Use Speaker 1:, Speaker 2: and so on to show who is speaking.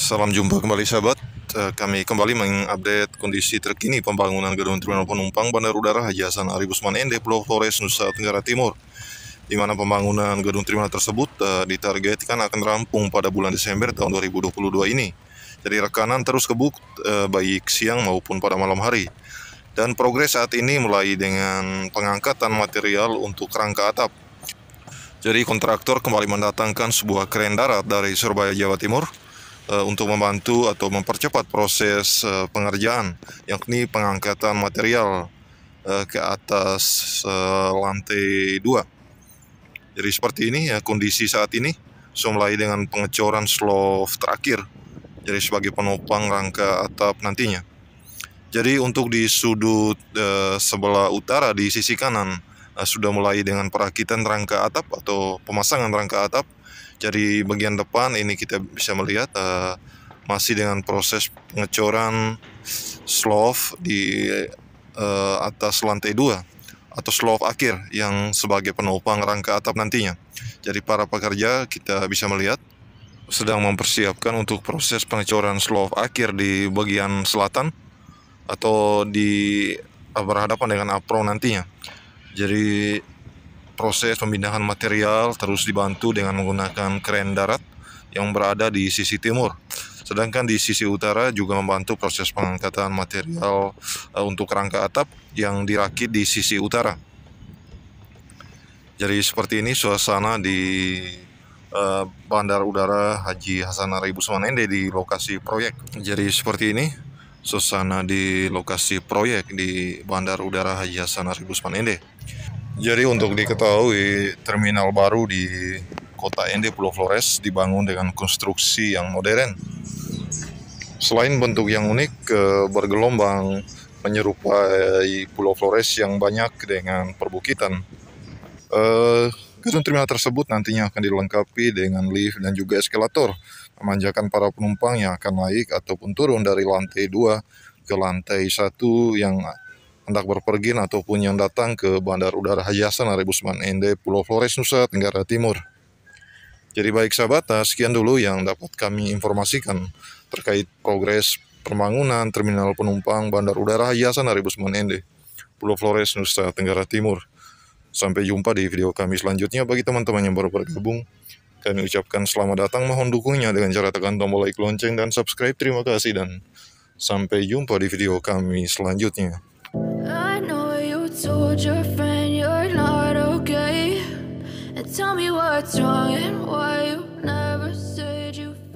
Speaker 1: Salam jumpa kembali sahabat. Eh, kami kembali mengupdate kondisi terkini pembangunan gedung terminal penumpang Bandar Udara Haji Hasan Ari Usman Ende, Pulau Flores, Nusa Tenggara Timur. Di mana pembangunan gedung terminal tersebut eh, ditargetkan akan rampung pada bulan Desember tahun 2022 ini. Jadi rekanan terus kebuk eh, baik siang maupun pada malam hari. Dan progres saat ini mulai dengan pengangkatan material untuk rangka atap. Jadi kontraktor kembali mendatangkan sebuah kren darat dari Surabaya, Jawa Timur Eh, untuk membantu atau mempercepat proses uh, pengerjaan, yakni pengangkatan material eh, ke atas lantai dua. Jadi seperti ini ya kondisi saat ini, semulai dengan pengecoran slof terakhir, jadi sebagai penopang rangka atap nantinya. Jadi untuk di sudut sebelah utara di sisi kanan, sudah mulai dengan perakitan rangka atap atau pemasangan rangka atap jadi bagian depan ini kita bisa melihat uh, masih dengan proses pengecoran slove di uh, atas lantai dua atau slove akhir yang sebagai penopang rangka atap nantinya. Jadi para pekerja kita bisa melihat sedang mempersiapkan untuk proses pengecoran slove akhir di bagian selatan atau di eh, berhadapan dengan apron nantinya. Jadi proses pemindahan material terus dibantu dengan menggunakan kren darat yang berada di sisi timur. Sedangkan di sisi utara juga membantu proses pengangkatan material eh, untuk rangka atap yang dirakit di sisi utara. Jadi seperti ini suasana di eh, Bandar Udara Haji Hasan Ribusman Ende di lokasi proyek. Jadi seperti ini suasana di lokasi proyek di Bandar Udara Haji Hasan Ribusman Ende. Jadi untuk diketahui, terminal baru di kota ND Pulau Flores dibangun dengan konstruksi yang modern. Selain bentuk yang unik, bergelombang menyerupai Pulau Flores yang banyak dengan perbukitan. Eh, gedung terminal tersebut nantinya akan dilengkapi dengan lift dan juga eskalator, memanjakan para penumpang yang akan naik ataupun turun dari lantai 2 ke lantai 1 yang hendak berpergian ataupun yang datang ke Bandar Udara Haji Hasan Ende, Pulau Flores, Nusa Tenggara Timur. Jadi baik sahabat, nah, sekian dulu yang dapat kami informasikan terkait progres pembangunan Terminal Penumpang Bandar Udara Haji Hasan Ende, Pulau Flores, Nusa Tenggara Timur. Sampai jumpa di video kami selanjutnya bagi teman-teman yang baru bergabung. Kami ucapkan selamat datang, mohon dukungnya dengan cara tekan tombol like, lonceng, dan subscribe. Terima kasih dan sampai jumpa di video kami selanjutnya. told your friend you're not okay And tell me what's wrong and why you never said you